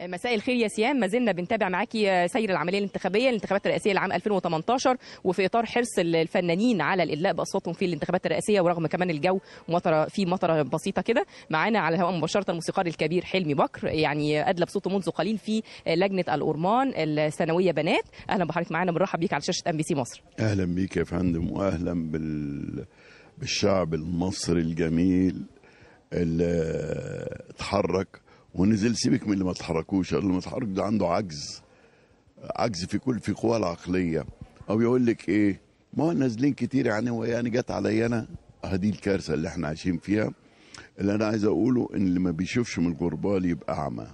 مساء الخير يا سيام ما زلنا بنتابع معاكي سير العمليه الانتخابيه الانتخابات الرئاسيه لعام 2018 وفي اطار حرص الفنانين على الادلاء باصواتهم في الانتخابات الرئاسيه ورغم كمان الجو مطره في مطره بسيطه كده معانا على الهواء مباشره الموسيقار الكبير حلمي بكر يعني ادلى بصوته منذ قليل في لجنه الأورمان الثانويه بنات اهلا بحضرتك معانا بنرحب بيك على شاشه ام بي سي مصر اهلا بيك يا فندم واهلا بال... بالشعب المصري الجميل اللي اتحرك ونزل سيبك من اللي ما اتحركوش اللي ما تحرك ده عنده عجز عجز في كل في قواه العقليه او يقول لك ايه ما هو نازلين كتير يعني ويعني جت عليا انا هدي الكارثه اللي احنا عايشين فيها اللي انا عايز اقوله ان اللي ما بيشوفش من الغربال يبقى اعمى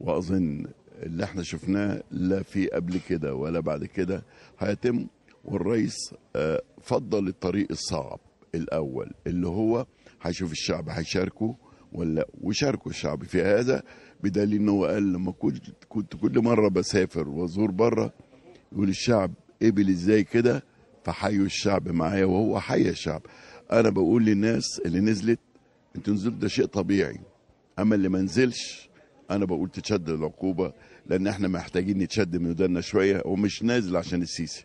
واظن اللي احنا شفناه لا في قبل كده ولا بعد كده هيتم والرئيس آه، فضل الطريق الصعب الاول اللي هو هيشوف الشعب هيشاركه ولا وشاركوا الشعب في هذا بدليل ان هو قال لما كنت كنت كل مره بسافر وازور بره يقول الشعب قبل ازاي كده فحيوا الشعب معايا وهو حي الشعب انا بقول للناس اللي نزلت انتوا نزلتوا ده شيء طبيعي اما اللي ما نزلش انا بقول تتشد العقوبه لان احنا محتاجين نتشد من ودنا شويه ومش نازل عشان السيسي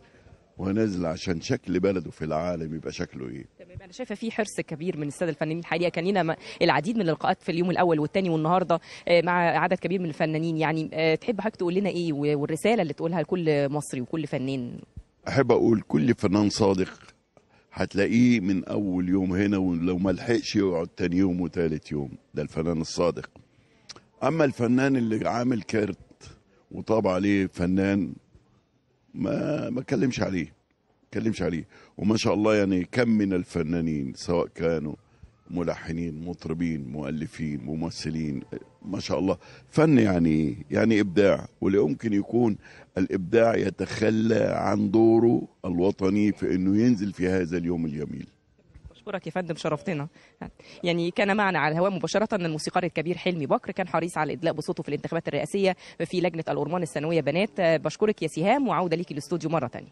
ونازل عشان شكل بلده في العالم يبقى شكله ايه تمام انا شايفه في حرص كبير من الساده الفنانين الحقيقه كان لنا العديد من اللقاءات في اليوم الاول والثاني والنهارده آه، مع عدد كبير من الفنانين يعني آه، تحب حضرتك تقول لنا ايه والرساله اللي تقولها لكل مصري وكل فنان احب اقول كل فنان صادق هتلاقيه من اول يوم هنا ولو ما لحقش يقعد تاني يوم وثالث يوم ده الفنان الصادق اما الفنان اللي عامل كارت وطاب عليه فنان ما ما اتكلمش عليه ما اتكلمش عليه وما شاء الله يعني كم من الفنانين سواء كانوا ملحنين مطربين مؤلفين ممثلين ما شاء الله فن يعني إيه؟ يعني ابداع واللي يمكن يكون الابداع يتخلى عن دوره الوطني في انه ينزل في هذا اليوم الجميل أشكرك يا فندم شرفتنا يعني كان معنا على الهواء مباشرة الموسيقار الكبير حلمي بكر كان حريص على الإدلاء بصوته في الانتخابات الرئاسية في لجنة الأورمان الثانوية بنات بشكرك يا سهام وعودة ليكي الاستوديو مرة ثانية